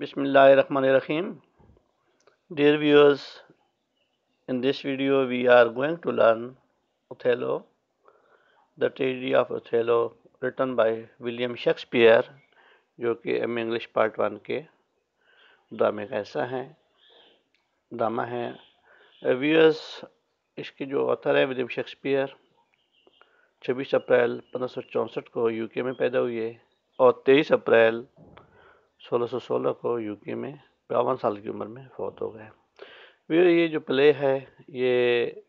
Bismillahirrahmanirrahim. Dear viewers, in this video we are going to learn Othello, the tragedy of Othello written by William Shakespeare जो कि M English part one के ड्रामे का हिस्सा है drama है viewers इसके जो ऑथर है विलियम शेक्सपियर 26 अप्रैल पंद्रह को यूके में पैदा हुए और 23 अप्रैल 1616 को यूके में बावन साल की उम्र में फौत हो गए वीर ये जो प्ले है ये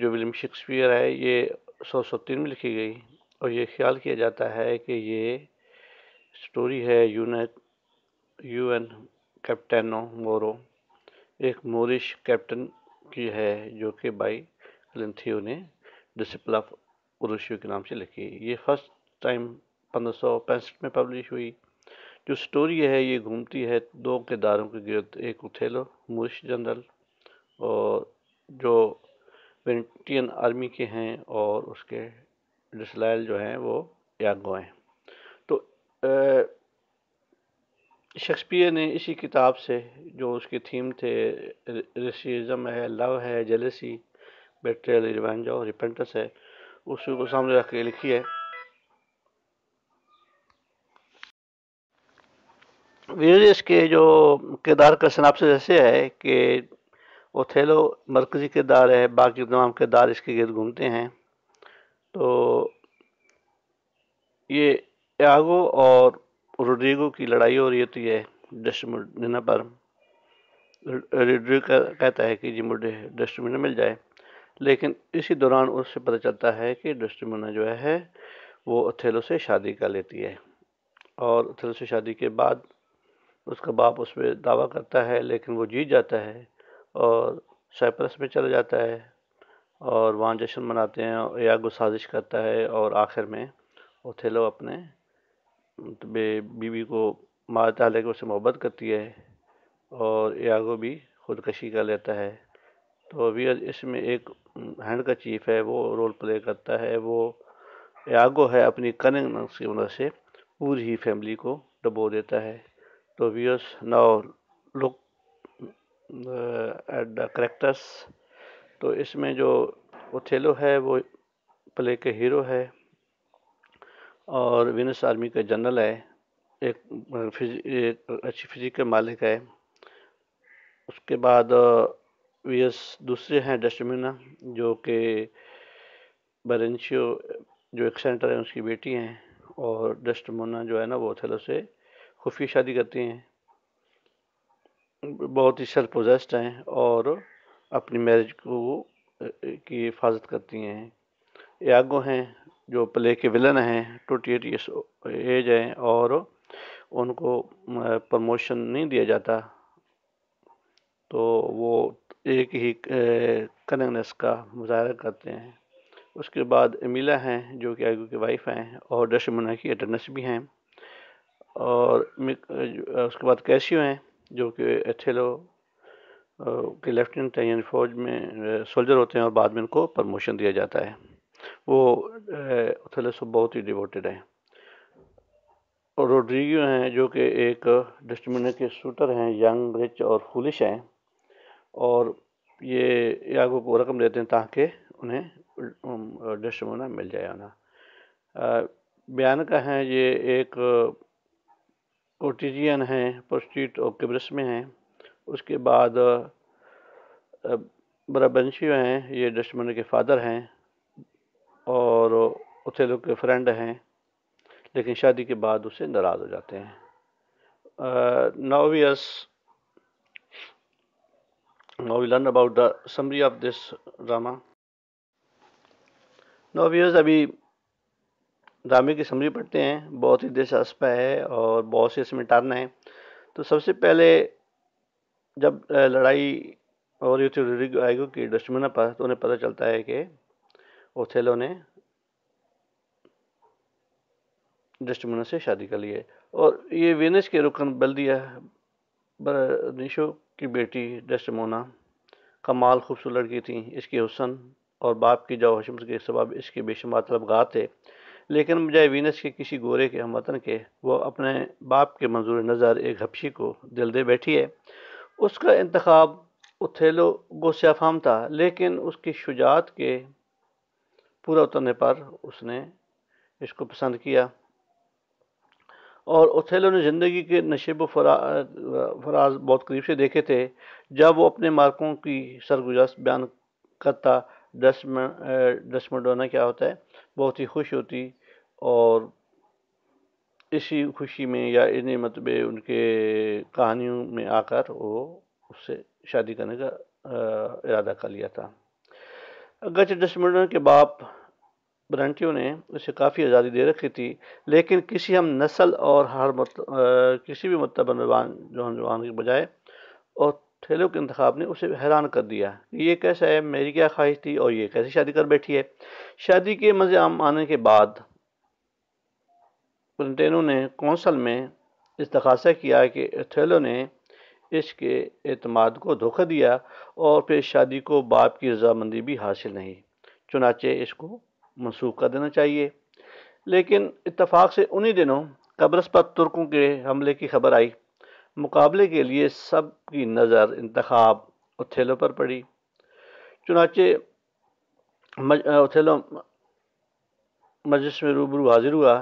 जो विलियम शेक्सपियर है ये सौ सौ तीन में लिखी गई और ये ख्याल किया जाता है कि ये स्टोरी है यून यू एन कैप्टनो मोरो एक मोरिश कैप्टन की है जो कि बाई लिंथियो ने डिसिपल ऑफ उर्शियो के नाम से लिखी ये फर्स्ट टाइम पंद्रह में पब्लिश हुई जो स्टोरी है ये घूमती है दो किरदारों के गिरद एक उथेलो मुरिश जनरल और जो वेंटियन आर्मी के हैं और उसके डिसलाइल जो हैं वो यागो हैं तो शेक्सपियर ने इसी किताब से जो उसके थीम थे रेसिज्म है लव है जेलेसी बेटे रिवेंज और रिपेंटस है उसी को सामने रख के लिखी है वीरदेश के जो किरदार का शनाप्स जैसे है कि वो थेलो मरकज़ी किरदार है बाकी तमाम किरदार इसके गिरद घूमते हैं तो ये यागो और रोड्रिगो की लड़ाई हो रही होती है डस्टबिन पर रोड्रिगो कहता है कि जी मुझे डस्टबिन मिल जाए लेकिन इसी दौरान उससे पता चलता है कि डस्टबिन जो है वो ओथेलो से शादी कर लेती है और ओथेलो से शादी के बाद उसका बाप उस पर दावा करता है लेकिन वो जीत जाता है और साइप्रस में चला जाता है और वहाँ जश्न मनाते हैं यागो साजिश करता है और आखिर में ओथेलो अपने बे बीवी को माता के उससे मोहब्बत करती है और यागो भी खुदकशी कर लेता है तो अभी इसमें एक हैंड का चीफ है वो रोल प्ले करता है वो यागो है अपनी कनिंग से पूरी ही फैमिली को डबो देता है तो viewers now look uh, at the characters. तो इसमें जो ओथेलो है वो प्ले के हीरो है और विनस आर्मी के जनरल है एक फिज एक अच्छी फिजिक के मालिक है उसके बाद वी एस दूसरे हैं डस्टमिना जो कि बरेंशियो जो एक सेंटर है उसकी बेटी हैं और डस्टमोना जो है ना वो थेलो से खुफिया शादी करती हैं बहुत ही सेल्फ पोजेस्ट हैं और अपनी मैरिज को की हिफाजत करती हैं यागो हैं जो प्ले के विलन हैं ट्वेंटी एट ईयर्स एज हैं और उनको प्रमोशन नहीं दिया जाता तो वो एक ही कनकनेस का मुजाहरा करते हैं उसके बाद एमिला हैं जो कि आगू की वाइफ हैं और डशमना की अटेंडेंस भी हैं और उसके बाद कैशियो हैं जो कि एथेलो के लेफ्टिनेंट हैं यानी फौज में सोल्जर होते हैं और बाद में उनको प्रमोशन दिया जाता है वो ओथेलो से बहुत ही डिवोटेड हैं और रोड्रिगो हैं जो कि एक डिस्ट्रीब्यूटर के शूटर हैं यंग रिच और फुलिश हैं और ये यागो को रकम देते हैं ताकि उन्हें डस्टबिन मिल जाए ना बयान का है ये एक कोटिजियन है प्रोस्टिट और किब्रस में हैं उसके बाद बराबंशी हैं ये डस्टमन के फादर हैं और उथेलो के फ्रेंड हैं लेकिन शादी के बाद उसे नाराज़ हो जाते हैं नावियस now learn about the summary of this drama नावियस अभी ड्रामे की समझी पढ़ते हैं बहुत ही दिलचस्प है और बहुत से इसमें टारना है तो सबसे पहले जब लड़ाई और युद्ध थी रोड्रिगो की दुश्मन पर तो उन्हें पता चलता है कि ओथेलो ने दुश्मन से शादी कर ली है और ये वेनिस के रुकन बल्दिया बरनिशो की बेटी डस्टमोना कमाल खूबसूरत लड़की थी इसके हुसन और बाप की जाओ हशम के सबाब इसके बेशुमार तलबगार थे लेकिन बजाय वीनस के किसी गोरे के हम वतन के वो अपने बाप के मंजूर नज़र एक हबशी को दिल दे बैठी है उसका इंतखब उथेलो गोस्याफाम था लेकिन उसकी शुजात के पूरा उतरने पर उसने इसको पसंद किया और उथेलो ने ज़िंदगी के नशेब फरा फराज बहुत करीब से देखे थे जब वो अपने मार्कों की सरगुजाश बयान करता डस्मेडोना क्या होता है बहुत ही खुश होती और इसी खुशी में या इन मतबे उनके कहानियों में आकर वो उससे शादी करने का इरादा कर लिया था गच डस्टमर्डन के बाप ब्रंटियों ने उसे काफ़ी आज़ादी दे रखी थी लेकिन किसी हम नस्ल और हर मत, किसी भी मतलब नौजवान जवान के बजाय और थेलो के इंतब ने उसे हैरान कर दिया कि ये कैसा है मेरी क्या ख्वाहिश थी और ये कैसी शादी कर बैठी है शादी के मज़े आम आने के बाद कुरंटेनो ने कौंसल में इस इस्तखासा किया कि एथेलो ने इसके अतमाद को धोखा दिया और फिर शादी को बाप की रजामंदी भी हासिल नहीं चुनाचे इसको मनसूख कर देना चाहिए लेकिन इतफाक़ से उन्हीं दिनों कब्रस पर तुर्कों के हमले की खबर आई मुकाबले के लिए सब की नज़र इंतखब उथेलों पर पड़ी चुनाचे उथेलो मजलिस में रूबरू हाजिर हुआ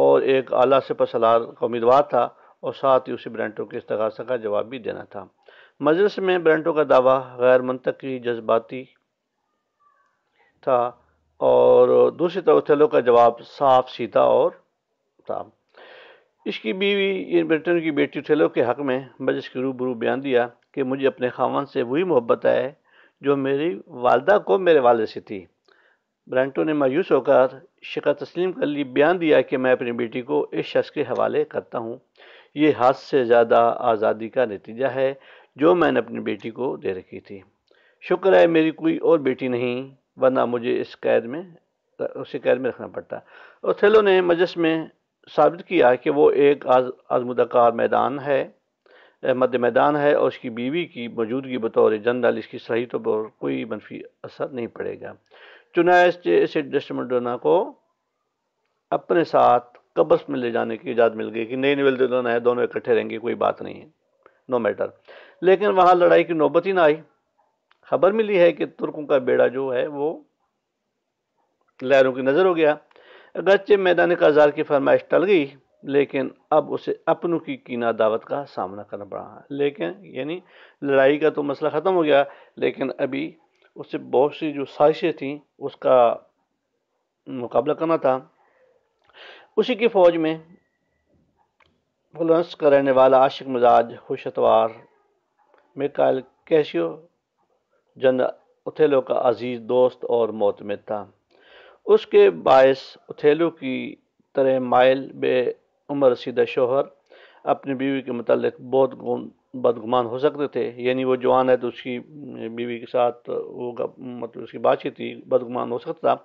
और एक आला से पसलार का उम्मीदवार था और साथ ही उसे ब्रांटो के इस्तगासा का जवाब भी देना था मजलिस में ब्रांटो का दावा गैर मनतकी जज्बाती था और दूसरी तरफ थैलो का जवाब साफ सीधा और था इसकी बीवी ब्रिटेन की बेटी थैलो के हक़ में मजलिस के रूबरू बयान दिया कि मुझे अपने खावन से वही मोहब्बत है जो मेरी वालदा को मेरे वाले से थी ब्रांटो ने मायूस होकर शिका तस्लीम कर ली बयान दिया कि मैं अपनी बेटी को इस शख्स के हवाले करता हूँ ये हाथ से ज़्यादा आज़ादी का नतीजा है जो मैंने अपनी बेटी को दे रखी थी शुक्र है मेरी कोई और बेटी नहीं वरना मुझे इस कैद में उसे कैद में रखना पड़ता और थेलो ने मजस में साबित किया कि वो एक आज आजमदाकार मैदान है मद मैदान है और उसकी बीवी की मौजूदगी बतौर जनरल इसकी सही तो पर कोई मनफी असर नहीं पड़ेगा चुनाए एसिड डेस्टमेडोना को अपने साथ कब्स में ले जाने की इजाज़त मिल गई कि नवेल दोनों है दोनों इकट्ठे रहेंगे कोई बात नहीं है नो मैटर लेकिन वहाँ लड़ाई की नौबत ही ना आई खबर मिली है कि तुर्कों का बेड़ा जो है वो लहरों की नज़र हो गया अगरचे मैदान काजार की फरमाइश टल गई लेकिन अब उसे अपनों की कीना दावत का सामना करना पड़ा लेकिन यानी लड़ाई का तो मसला ख़त्म हो गया लेकिन अभी उससे बहुत सी जो साजिशें थीं उसका मुकाबला करना था उसी की फौज में फ्लोरेंस का रहने वाला आशिक मिजाज खुशतवार मिकाइल कैशियो जन उथेलो का अजीज़ दोस्त और मौत में था उसके बायस उथेलो की तरह माइल बे उम्र सीधा शोहर अपनी बीवी के मतलब बहुत बदगुमान हो सकते थे यानी वो जवान है तो उसकी बीवी के साथ वो मतलब उसकी बातचीत थी बदगुमान हो सकता था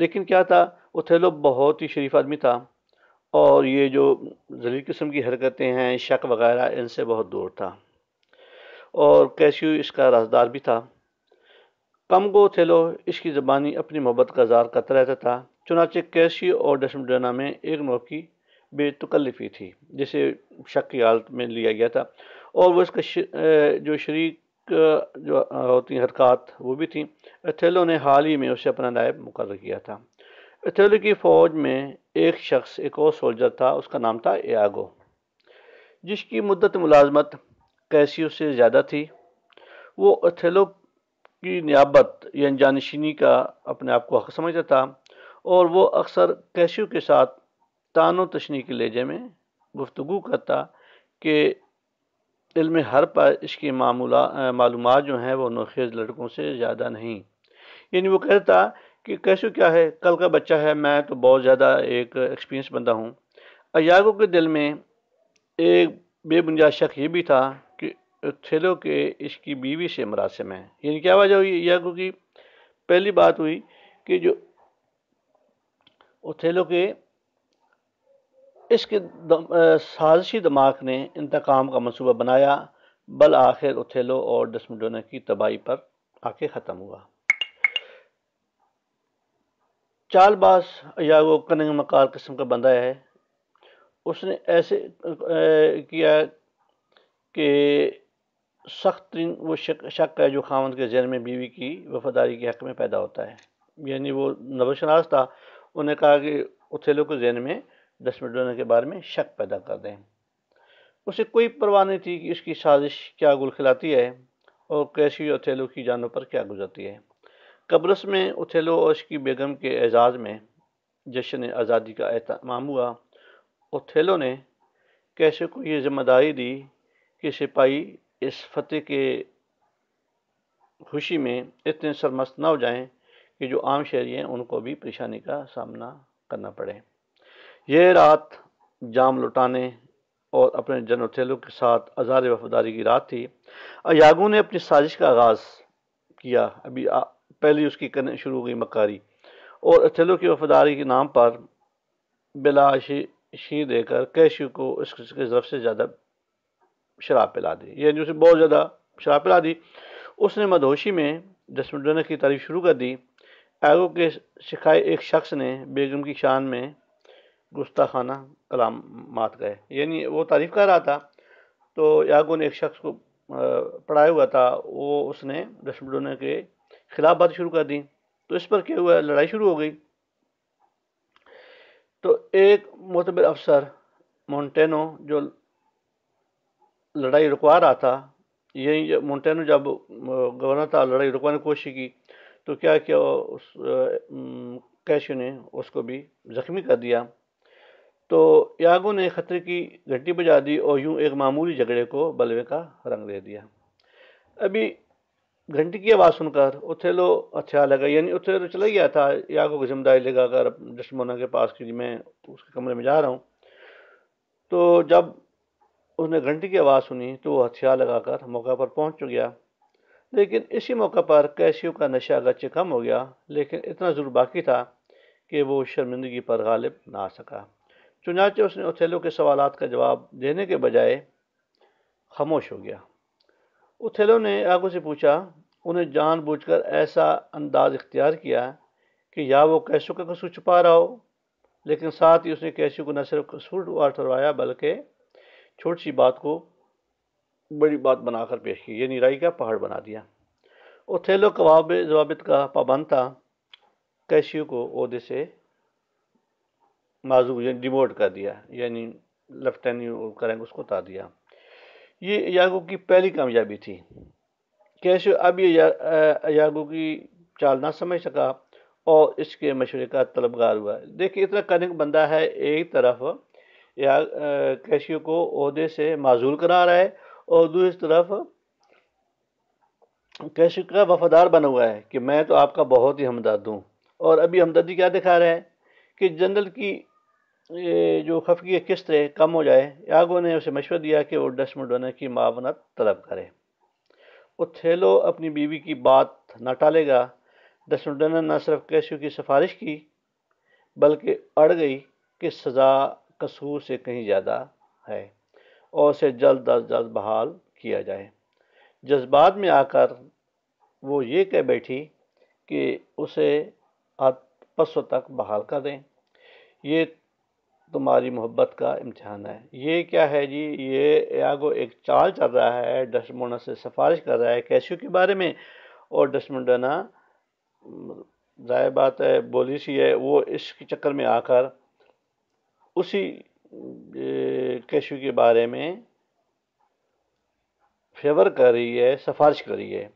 लेकिन क्या था वो ओथेलो बहुत ही शरीफ आदमी था और ये जो जलील किस्म की हरकतें हैं शक वगैरह इनसे बहुत दूर था और कैशियो इसका राजदार भी था कम गो थेलो इसकी ज़बानी अपनी मोहब्बत का जार करता रहता था चुनाचे कैशियो और डसमडोना में एक नौकी बेतकल्लफ़ी थी जिसे शक की हालत में लिया गया था और वो इसका जो शरीक जो होती हैं हरकत वो भी थी अथेलो ने हाल ही में उसे अपना नायब मुकर किया था अथेलो की फ़ौज में एक शख्स एक और सोल्जर था उसका नाम था एगो जिसकी मदत मुलाजमत कैसी से ज़्यादा थी वो अथेलो की नियाबत या जानशीनी का अपने आप को हक समझता था और वो अक्सर कैशियो के साथ तानो तशनी के लहजे में गुफ्तु करता कि इल्म हर पर इसकी मालूम जो हैं वो नोखेज़ लड़कों से ज़्यादा नहीं यानी वो कहता कि कैसे क्या है कल का बच्चा है मैं तो बहुत ज़्यादा एक एक्सपीरियंस बंदा हूँ अयागो के दिल में एक बेबुनियाद शक ये भी था कि थेलो के इसकी बीवी से मरासम है यानी क्या वजह हुई अयागो की पहली बात हुई कि जो ओथेलो के इसके साजिशी दिमाग ने इंतकाम का मनसूबा बनाया बल आखिर उथेलो और डस्मडोना की तबाही पर आके ख़त्म हुआ चालबाज या वो कनिंग मकार किस्म का बंदा है उसने ऐसे किया कि सख्त तरीन वो शक शक है जो खामद के जहन में बीवी की वफादारी के हक़ में पैदा होता है यानी वो नबोशनाज था उन्हें कहा कि उथेलो के जहन में दस मिनट होने के बारे में शक पैदा कर दें उसे कोई परवाह नहीं थी कि इसकी साजिश क्या गुल खिलाती है और कैसी उथेलो की जानों पर क्या गुजरती है कब्रस में उथेलो और उसकी बेगम के एजाज़ में जश्न आज़ादी का अहतमाम हुआ उथेलो ने कैसे को ये जिम्मेदारी दी कि सिपाही इस फतेह के खुशी में इतने सरमस्त ना हो जाएं कि जो आम शहरी हैं उनको भी परेशानी का सामना करना पड़े ये रात जाम लुटाने और अपने जन जनोथेलों के साथ अजार वफादारी की रात थी अयागू ने अपनी साजिश का आगाज़ किया अभी पहली उसकी कने शुरू हो गई मकारी और अथेलो की वफादारी के नाम पर बिलाशी शी देकर कैशियो को इसके ज़रफ से ज़्यादा शराब पिला दी यानी उसे बहुत ज़्यादा शराब पिला दी उसने मदहोशी में जसमडोना की तारीफ शुरू कर दी एगो के सिखाए एक शख्स ने बेगम की शान में गुस्ताखाना कलाम मात गए यानी वो तारीफ़ कर रहा था तो यागो ने एक शख्स को पढ़ाया हुआ था वो उसने रशमडोना के खिलाफ बात शुरू कर दी तो इस पर क्या हुआ लड़ाई शुरू हो गई तो एक मतबर अफसर मोंटेनो जो लड़ाई रुकवा रहा था यही मोंटेनो जब गवर्नर था लड़ाई रुकवाने की कोशिश की तो क्या क्या उस कैशियो ने उसको भी ज़ख्मी कर दिया तो यागो ने खतरे की घंटी बजा दी और यूं एक मामूली झगड़े को बलवे का रंग दे दिया अभी घंटी की आवाज़ सुनकर उथेलो अच्छा लगा यानी तो चला गया था यागो को जिम्मेदारी लगाकर डस्टमोना के पास की मैं उसके कमरे में जा रहा हूँ तो जब उसने घंटी की आवाज़ सुनी तो वो हथियार लगाकर मौका पर पहुंच गया लेकिन इसी मौका पर कैशियो का नशा अगरचे कम हो गया लेकिन इतना ज़रूर बाकी था कि वो शर्मिंदगी पर गालिब ना आ सका चुनाचे उसने उथेलो के सवाल का जवाब देने के बजाय खामोश हो गया उथेलो ने आगो से पूछा उन्हें जानबूझकर ऐसा अंदाज इख्तियार किया कि या वो कैशो का कसूर छुपा रहा हो लेकिन साथ ही उसने कैशो को न सिर्फ कसूरवार ठहरवाया बल्कि छोटी सी बात को बड़ी बात बनाकर पेश की यानी राई का पहाड़ बना दिया उथेलो कवाब जवाबित का पाबंद था कैशियो को अहदे से माजूर यानी डिमोट कर दिया यानी लेफ्टिनेंट करेंगे उसको उतार दिया ये यागो की पहली कामयाबी थी कैसे अब ये या, यागो की चाल ना समझ सका और इसके मशवरे का तलबगार हुआ देखिए इतना कनिक बंदा है एक तरफ या कैशियो को अहदे से माजूल करा रहा है और दूसरी तरफ कैशियो का वफादार बना हुआ है कि मैं तो आपका बहुत ही हमदर्द हूँ और अभी हमदर्दी क्या दिखा रहा है कि जनरल की ये जो खफगी की किस्त है कम हो जाए यागो ने उसे मशवरा दिया कि वो डस मुडोना की मावनत तलब करे वो थेलो अपनी बीवी की बात न टालेगा डस मुडोना न सिर्फ कैशियो की सिफारिश की बल्कि अड़ गई कि सज़ा कसूर से कहीं ज़्यादा है और उसे जल्द अज जल्द बहाल किया जाए जज्बात में आकर वो ये कह बैठी कि उसे हद परसों तक बहाल कर दें ये तुम्हारी मोहब्बत का इम्तहान है ये क्या है जी ये यागो एक चाल चल रहा है डस्टमोना से सिफारिश कर रहा है कैशियो के बारे में और डस्टमोडना जाहिर बात है बोली सी है वो इसके चक्कर में आकर उसी कैशियो के बारे में फेवर कर रही है सिफारिश कर रही है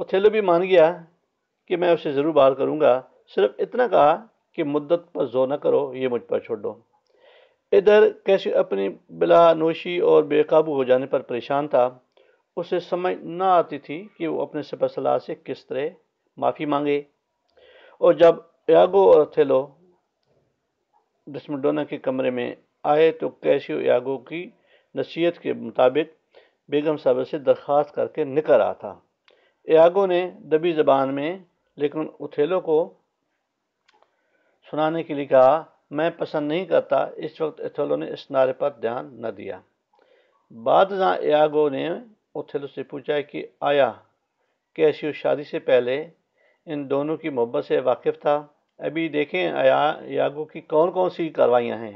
ओथेलो भी मान गया कि मैं उसे ज़रूर बाहर करूँगा सिर्फ इतना कहा कि मुद्दत पर जोर न करो ये मुझ पर छोड़ दो इधर कैसे अपनी नोशी और बेकाबू हो जाने पर परेशान था उसे समझ ना आती थी कि वो अपने सफर सलाह से किस तरह माफ़ी मांगे और जब यागो और अथेलो डिस्मडोना के कमरे में आए तो कैसे यागो की नसीहत के मुताबिक बेगम साहब से दरख्वास्त करके निकल रहा था यागो ने दबी जबान में लेकिन उथेलो को सुनाने के लिए कहा मैं पसंद नहीं करता इस वक्त एथेलो ने इस नारे पर ध्यान न दिया बाद यागो ने ओथेलो से पूछा कि आया कैशियो शादी से पहले इन दोनों की मोहब्बत से वाकिफ था अभी देखें आया यागो की कौन कौन सी कार्रवाइयाँ हैं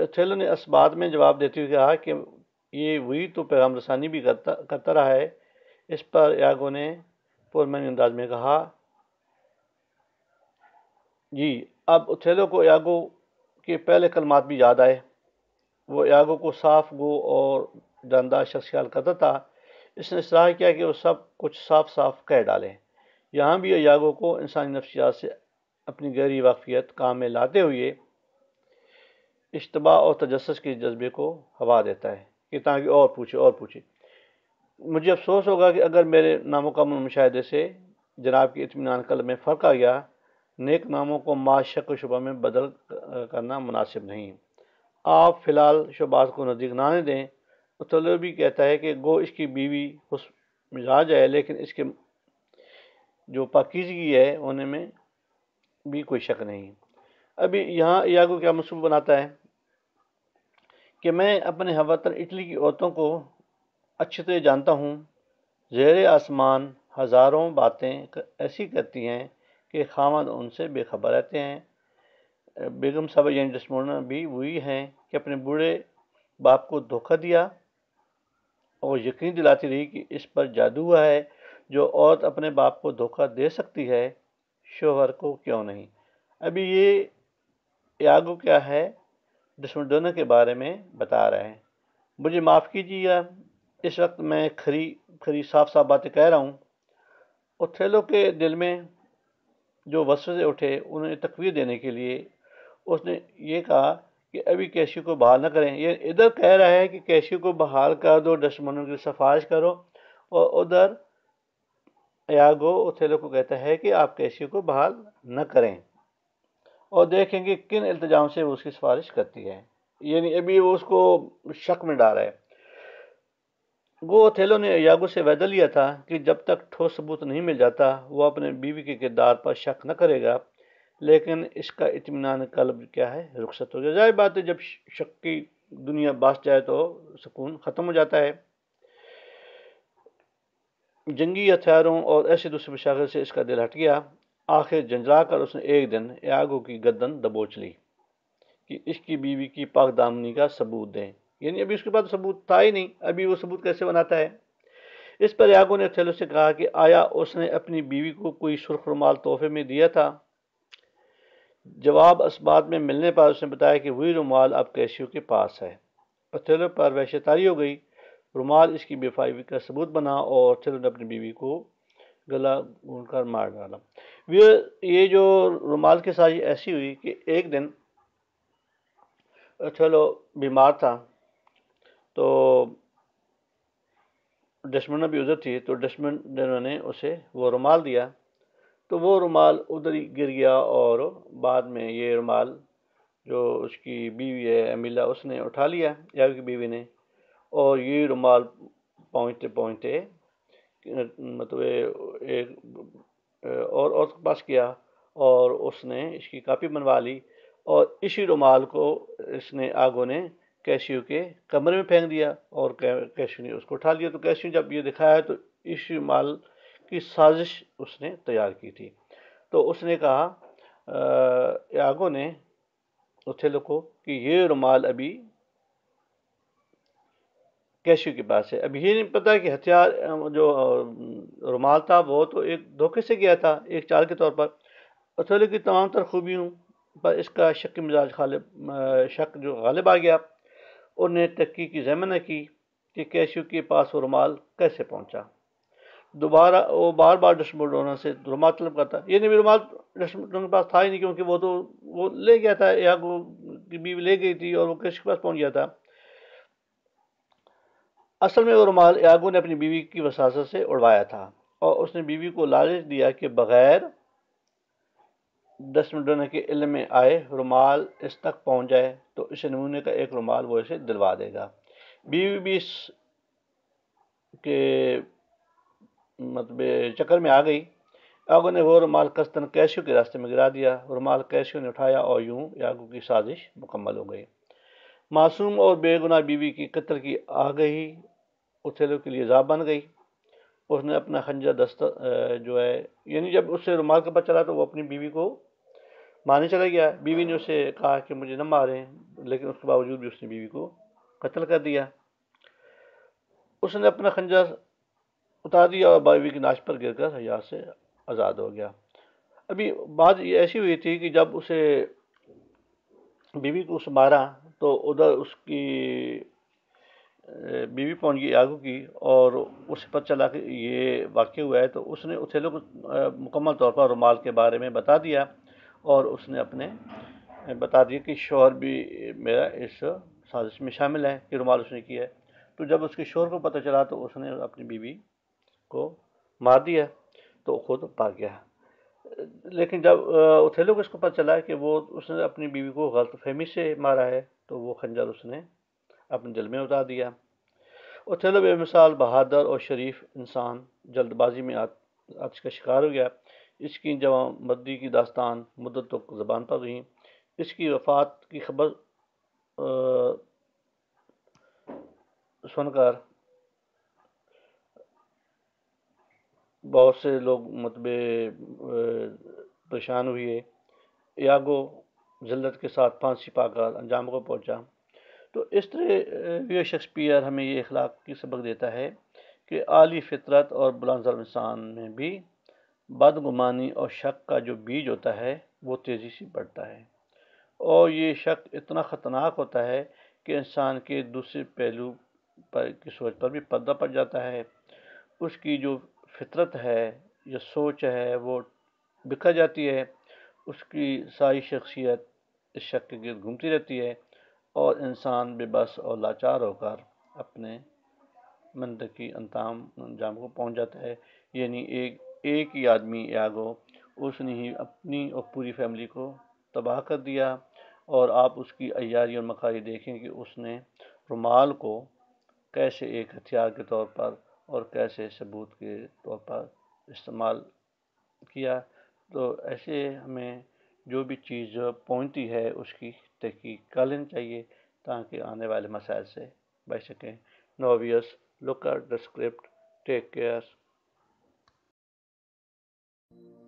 एथेलो ने इस बात में जवाब देते हुए कहा कि ये वही तो पैगाम रसानी भी करता करता रहा है इस पर यागो ने पुरमन अंदाज में कहा जी अब उथेलो को यागो के पहले कलमात भी याद आए वो यागो को साफ गो और जानदार शख्स ख्याल करता था इसने सलाह किया कि वो सब कुछ साफ साफ कह डालें यहाँ भी यागो को इंसानी नफसियात से अपनी गहरी वाकफियत काम में लाते हुए इश्तबा और तजस के जज्बे को हवा देता है कि ताकि और पूछे और पूछे मुझे अफसोस होगा कि अगर मेरे नामों का मुशाहे से जनाब के इतमान कल में फ़र्क आ गया नेक नामों को माशक को शुबा में बदल करना मुनासिब नहीं आप फ़िलहाल शुबात को नज़दीक ना दें मुतलब भी कहता है कि गो इसकी बीवी उस मिजाज है लेकिन इसके जो पाकिजगी है होने में भी कोई शक नहीं अभी यहाँ या को क्या मसूब बनाता है कि मैं अपने हवातन इटली की औरतों को अच्छे तरह जानता हूँ जेर आसमान हज़ारों बातें ऐसी करती हैं कि खामद उनसे बेखबर रहते हैं बेगम साहब यानी जसमोना भी वही हैं कि अपने बूढ़े बाप को धोखा दिया और यकीन दिलाती रही कि इस पर जादू हुआ है जो औरत अपने बाप को धोखा दे सकती है शोहर को क्यों नहीं अभी ये यागो क्या है जसमोना के बारे में बता रहे हैं मुझे माफ़ कीजिएगा इस वक्त मैं खरी खरी साफ साफ बातें कह रहा हूँ और थैलों के दिल में जो वस्व से उठे उन्हें तकवीर देने के लिए उसने ये कहा कि अभी कैशी को बहाल ना करें ये इधर कह रहा है कि कैशी को बहाल कर दो दुश्मनों की सफारिश करो और उधर यागो उथेलो को कहता है कि आप कैशी को बहाल न करें और देखेंगे किन इल्तजाम से वो उसकी सिफारिश करती है यानी अभी वो उसको शक में डाल रहा है गो ओथेलो ने यागो से वायदा लिया था कि जब तक ठोस सबूत नहीं मिल जाता वो अपने बीवी के किरदार पर शक न करेगा लेकिन इसका इतमान कल्ब क्या है रुखसत हो गया जाहिर बात है जब शक की दुनिया बास जाए तो सुकून ख़त्म हो जाता है जंगी हथियारों और ऐसे दूसरे मशागर से इसका दिल हट गया आखिर जंजरा कर उसने एक दिन यागो की गर्दन दबोच ली कि इसकी बीवी की दामनी का सबूत दें यानी अभी उसके पास सबूत था ही नहीं अभी वो सबूत कैसे बनाता है इस पर यागो ने थैलो से कहा कि आया उसने अपनी बीवी को कोई सुर्ख रुमाल तोहफे में दिया था जवाब इस बात में मिलने पर उसने बताया कि वही रुमाल अब कैशियो के पास है थैलो पर वहशतारी हो गई रुमाल इसकी बेफाइवी का सबूत बना और थैलो ने अपनी बीवी को गला घूट कर मार डाला वे ये जो रुमाल की साजिश ऐसी हुई कि एक दिन अथेलो बीमार था तो डस्टबिन अभी उधर थी तो डस्टबिन डिनर ने उसे वो रुमाल दिया तो वो रुमाल उधर ही गिर गया और बाद में ये रुमाल जो उसकी बीवी है अमीला उसने उठा लिया या की बीवी ने और ये रुमाल पहुँचते पहुँचते मतलब एक और के पास किया और उसने इसकी कापी बनवा ली और इसी रुमाल को इसने आगों ने कैशियो के कमरे में फेंक दिया और कैशियो ने उसको उठा लिया तो कैशियो जब ये दिखाया तो इस माल की साजिश उसने तैयार की थी तो उसने कहा यागो ने उसे को कि ये रुमाल अभी कैशियो के पास है अभी ये नहीं पता कि हथियार जो रुमाल था वो तो एक धोखे से गया था एक चाल के तौर पर उथेलो की तमाम तर खूबियों पर इसका शक मिजाज खालिब शक जो गालिब आ गया और ने तक्की की जमना की कि कैशु के पास वो रुमाल कैसे पहुंचा दोबारा वो बार बार डस्टबिन ढोना से रुमाल तलब करता ये नहीं रुमाल डस्टबिन के पास था ही नहीं क्योंकि वो तो वो ले गया था या वो बीवी ले गई थी और वो कैशु के पास पहुंच गया था असल में वो रुमाल यागो ने अपनी बीवी की वसासत से उड़वाया था और उसने बीवी को लालच दिया कि बग़ैर दस मिनट होने के इल में आए रुमाल इस तक पहुंच जाए तो इस नमूने का एक रुमाल वो इसे दिलवा देगा बीवी भी इस के मतलब चक्कर में आ गई आगो ने वो रुमाल कस्तन कैशियो के रास्ते में गिरा दिया रुमाल कैशियो ने उठाया और यूं यागो की साजिश मुकम्मल हो गई मासूम और बेगुनाह बीवी की कत्ल की आ गई उथेलों के लिए जाब बन गई उसने अपना खंजा दस्त जो है यानी जब उससे रुमाल का पता चला तो वो अपनी बीवी को मारने चला गया बीवी ने उसे कहा कि मुझे न मारें लेकिन उसके बावजूद भी उसने बीवी को कत्ल कर दिया उसने अपना खंजर उतार दिया और बीवी की नाश पर गिरकर हयात से आज़ाद हो गया अभी बात ये ऐसी हुई थी कि जब उसे बीवी को उस मारा तो उधर उसकी बीवी पहुंच गई आगू की और उसे पता चला कि ये वाक्य हुआ है तो उसने उथेलों को मुकम्मल तौर पर रुमाल के बारे में बता दिया और उसने अपने बता दिया कि शोहर भी मेरा इस साजिश में शामिल है कि रुमाल उसने किया है तो जब उसके शोहर को पता चला तो उसने अपनी बीवी को मार दिया तो खुद भाग गया लेकिन जब उथेलो को इसको पता चला कि वो उसने अपनी बीवी को ग़लत फहमी से मारा है तो वो खंजर उसने अपने जल में उतार दिया उथेलो बेमिसाल बहादुर और शरीफ इंसान जल्दबाजी में आज का शिकार हो गया इसकी जवा जवाबंदी की दास्तान मुद्दत तो ज़बान पर रही इसकी वफ़ात की खबर सुनकर बहुत से लोग मतबे परेशान हुए यागो जल्लत के साथ फांसी पाकर अंजाम को पहुंचा तो इस तरह ये शेक्सपियर हमें ये अखलाक की सबक देता है कि आली फितरत और बुलंद इंसान में भी बदगुमानी और शक का जो बीज होता है वो तेज़ी से बढ़ता है और ये शक इतना ख़तरनाक होता है कि इंसान के दूसरे पहलू पर की सोच पर भी पर्दा पड़ जाता है उसकी जो फितरत है जो सोच है वो बिखर जाती है उसकी सारी शख्सियत इस शक के गिर घूमती रहती है और इंसान बेबस और लाचार होकर अपने मंद की अंताम अंजाम को पहुंच जाता है यानी एक एक ही आदमी यागो उसने ही अपनी और पूरी फैमिली को तबाह कर दिया और आप उसकी अयारी और मकारी देखें कि उसने रुमाल को कैसे एक हथियार के तौर पर और कैसे सबूत के तौर पर इस्तेमाल किया तो ऐसे हमें जो भी चीज़ पहुँचती है उसकी तहकीक कर लेनी चाहिए ताकि आने वाले मसाइल से बच सकें नोवियस लुकर डिस्क्रिप्ट टेक केयर Thank you.